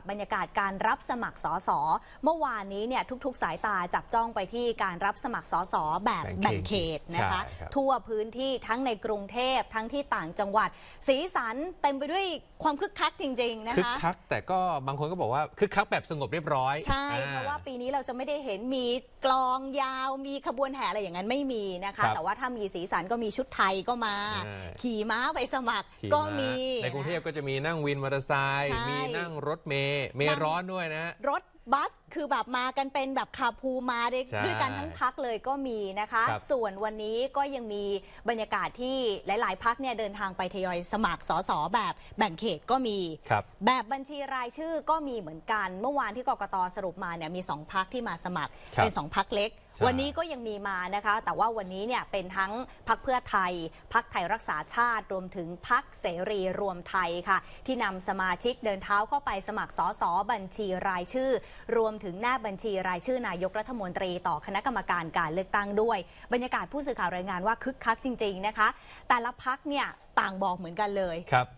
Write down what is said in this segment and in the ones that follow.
ับบรรยากาศการรับสมัครสสเมื่อวานนี้เนี่ยทุก ๆ สายตาจับจ้องไปที่การรับสมัครสสแบบแบ่งเขตนะคะ ทั่วพื้นที่ทั้งในกรุงเทพทั้งที่ต่างจังหวัด สีสันเต็มไปด้วยความคึกคักจริงๆนะคะคึกคักแต่ก็บางคนก็บอกว่าคึกคักแบบสงบเรียบร้อยใช่เพราะว่าปีนี้เราจะไม่ได้เห็นมีกลองยาวมีขบวนแห่อะไรอย่างนั้นไม่มีนะคะ แต่ว่าถ้ามีสีสันก็มีชุดไทยก็มา ขี่ม้าไปสมัครก็มีในกรุงเทพก็จะมีนั่งวินมอเตอร์ไซค์มีนั่งรถเมลมย์เมย์ร้อนด้วยนะรถบัสคือแบบมากันเป็นแบบคาพูมาด้วยด้วยกันทั้งพักเลยก็มีนะคะคส่วนวันนี้ก็ยังมีบรรยากาศที่หลายๆพักเนี่ยเดินทางไปทยอยสมัครสสแบบแบ่งเขตก็มีบแบบบัญชีรายชื่อก็มีเหมือนกัน เมื่อวานที่กรกตสรุปมาเนี่ยมีสองพักที่มาสมัครครเป็นสองพักเล็ก วันนี้ก็ยังมีมานะคะแต่ว่าวันนี้เนี่ยเป็นทั้งพักเพื่อไทยพักไทยรักษาชาติรวมถึงพักเสรีรวมไทยค่ะ ที่นำสมาชิกเดินเท้าเข้าไปสมัครสสบัญชีรายชื่อรวมถึง หน้าบัญชีรายชื่อนายกรัฐมนตรีต่อคณะกรรมการการ เลือกตั้งด้วย บรรยากาศผู้สื่อข่าว รายงานว่าคึกคัก จริง ๆ นะคะ แต่ละพักเนี่ย ต่างบอกเหมือนกันเลย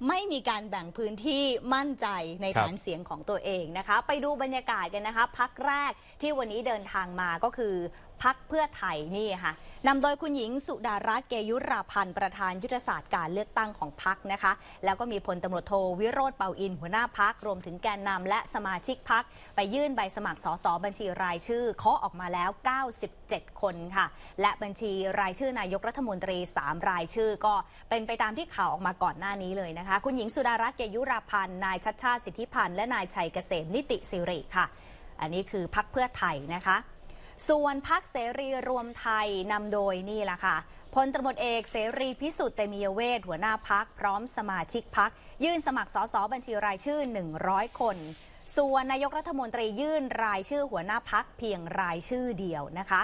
ไม่มีการแบ่งพื้นที่มั่นใจในฐานเสียงของตัวเองนะคะไปดูบรรยากาศกันนะคะพักแรกที่วันนี้เดินทางมาก็คือพักเพื่อไทยนี่ค่ะนำโดยคุณหญิงสุดารัตน์เกยุราพันธ์ประธานยุทธศาสตร์การเลือกตั้งของพักนะคะ แล้วก็มีพลตำรวจโทวิโรธเปาอิน หัวหน้าพักรวมถึงแกนนำและสมาชิกพัก ไปยื่นใบสมัครสสบัญชีรายชื่อเคาะออกมาแล้ว 97 คนค่ะ และบัญชีรายชื่อนายกรัฐมนตรี 3 รายชื่อก็เป็นไปตามที่ข่าวออกมาก่อนหน้านี้เลยนะคะ คุณหญิงสุดารัตน์เกยุราพันธ์นายชัดชาติสิทธิพันธ์และนายชัยเกษมนิติสิริค่ะ อันนี้คือพักเพื่อไทยนะคะส่วนพักเสรีรวมไทยนำโดยนี่แหละค่ะพลตำรวจเอกเสรีพิสุทธิ์เตมียเวทหัวหน้าพักพร้อมสมาชิกพักยื่นสมัครสสบัญชีรายชื่อ 100 คน ส่วนนายกรัฐมนตรียื่นรายชื่อหัวหน้าพักเพียงรายชื่อเดียวนะคะ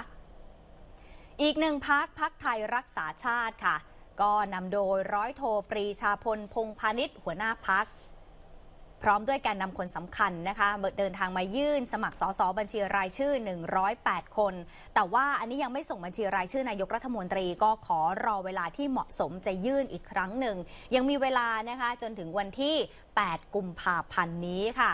อีกหนึ่งพักพักไทยรักษาชาติค่ะ ก็นำโดยร้อยโทปรีชาพลพงพาณิชย์หัวหน้าพักพร้อมด้วยการนำคนสำคัญนะคะ เดินทางมายื่น สมัครสสบัญชีรายชื่อ 108 คน แต่ว่าอันนี้ยังไม่ส่งบัญชีรายชื่อนายกรัฐมนตรี ก็ขอรอเวลาที่เหมาะสมจะยื่นอีกครั้งหนึ่ง ยังมีเวลานะคะจนถึงวันที่ 8 กุมภาพันธ์นี้ค่ะ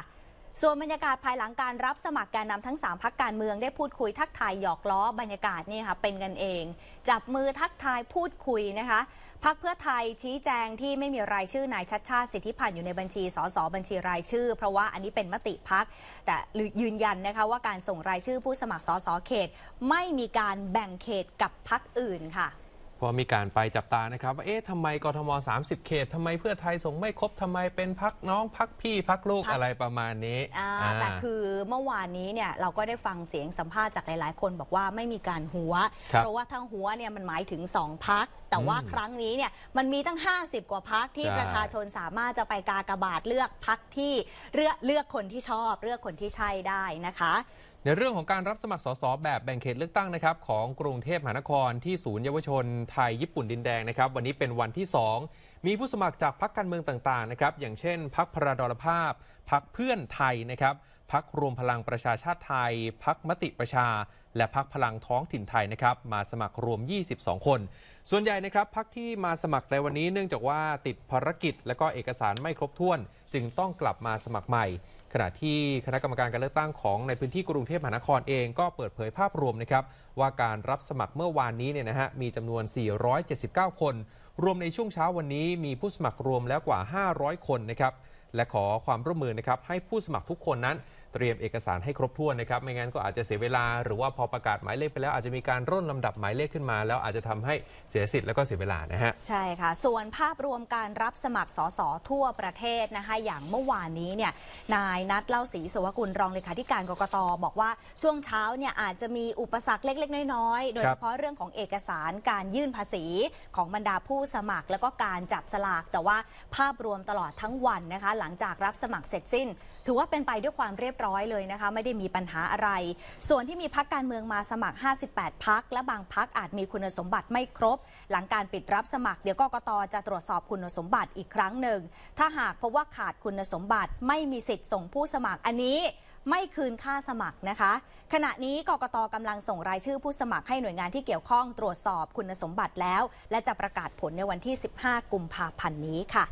ส่วนบรรยากาศภายหลังการรับสมัครแกนนำทั้ง 3พักการเมืองได้พูดคุยทักทายหยอกล้อบรรยากาศนี่ค่ะเป็นกันเอง จับมือทักทายพูดคุยนะคะพักเพื่อไทยชี้แจงที่ไม่มีรายชื่อนายชัดชาติสิทธิพันธ์อยู่ในบัญชีสสบัญชีรายชื่อ เพราะว่าอันนี้เป็นมติพักแต่ยืนยันนะคะว่าการส่งรายชื่อผู้สมัครสสเขต ไม่มีการแบ่งเขตกับพักอื่นค่ะพราะมีการไปจับตานะครับว่าเอ๊ะทำไมกรทม30 เขตทำไมเพื่อไทยส่งไม่ครบทำไมเป็นพักน้องพักพี่พักลูกอะไรประมาณนี้แต่คือเมื่อวานนี้เนี่ยเราก็ได้ฟังเสียงสัมภาษณ์จากหลาย ๆ คน บอกว่าไม่มีการหัว เพราะว่าทั้งหัวเนี่ยมันหมายถึง2พักแต่ว่าครั้งนี้เนี่ยมันมีตั้ง 50 กว่าพักที่ประชาชนสามารถจะไปกากบาดเลือกพักที่เลือกเลือกคนที่ชอบ เลือกคนที่ใช่ได้นะคะในเรื่องของการรับสมัครสสแบบแบ่งเขตเลือกตั้งนะครับ ของกรุงเทพมหานครที่ศูนย์เยาวชนไทยญี่ปุ่นดินแดงนะครับวันนี้เป็นวันที่ 2 มีผู้สมัครจากพรรคการเมืองต่างๆนะครับ อย่างเช่นพรรคพระดรภาพพรรคเพื่อนไทยนะครับพรรครวมพลังประชาชาติไทยพรรคมติประชาและพรรคพลังท้องถิ่นไทยนะครับมาสมัครรวม 22 คน ส่วนใหญ่นะครับพรรคที่มาสมัครในวันนี้เนื่องจากว่าติดภารกิจและก็เอกสารไม่ครบถ้วน จึงต้องกลับมาสมัครใหม่ขณะที่คณะกรรมการการเลือกตั้งของในพื้นที่กรุงเทพมหานครเองก็เปิดเผยภาพรวมนะครับ ว่าการรับสมัครเมื่อวานนี้เนี่ยนะฮะมีจำนวน 479 คน รวมในช่วงเช้าวันนี้มีผู้สมัครรวมแล้วกว่า 500 คนนะครับ และขอความร่วมมือนะครับให้ผู้สมัครทุกคนนั้นเตรียมเอกสารให้ครบถ้วนนะครับไม่งั้นก็อาจจะเสียเวลาหรือว่าพอประกาศหมายเลขไปแล้วอาจจะมีการร่นลำดับหมายเลขขึ้นมา แล้วอาจจะทำให้เสียสิทธิ์แล้วก็เสียเวลานะฮะใช่ค่ะส่วนภาพรวมการรับสมัครสสทั่วประเทศนะคะอย่างเมื่อวานนี้เนี่ยนายนัทเล่าศรีสวกุลรองเลขาธิการกรกตบอกว่าช่วงเช้าเนี่ยอาจจะมีอุปสรรคเล็กๆน้อยๆโดยเฉพาะเรื่องของเอกสารการยื่นภาษีของบรรดาผู้สมัครแล้วก็การจับสลาก แต่ว่าภาพรวมตลอดทั้งวันนะคะ หลังจากรับสมัครเสร็จสิ้น ถือว่าเป็นไปด้วยความเรียบร้อยร้อยเลยนะคะไม่ได้มีปัญหาอะไร ส่วนที่มีพักการเมืองมาสมัคร 58พักและบางพักอาจมีคุณสมบัติไม่ครบ หลังการปิดรับสมัคร เดี๋ยวกกตจะตรวจสอบคุณสมบัติอีกครั้งหนึ่งถ้าหากพบว่าขาดคุณสมบัติไม่มีสิทธิ์ส่งผู้สมัครอันนี้ ไม่คืนค่าสมัครนะคะ ขณะนี้กกตกำลังส่งรายชื่อผู้สมัครให้หน่วยงานที่เกี่ยวข้องตรวจสอบคุณสมบัติแล้ว และจะประกาศผลในวันที่ 15กุมภาพันธ์นี้ค่ะ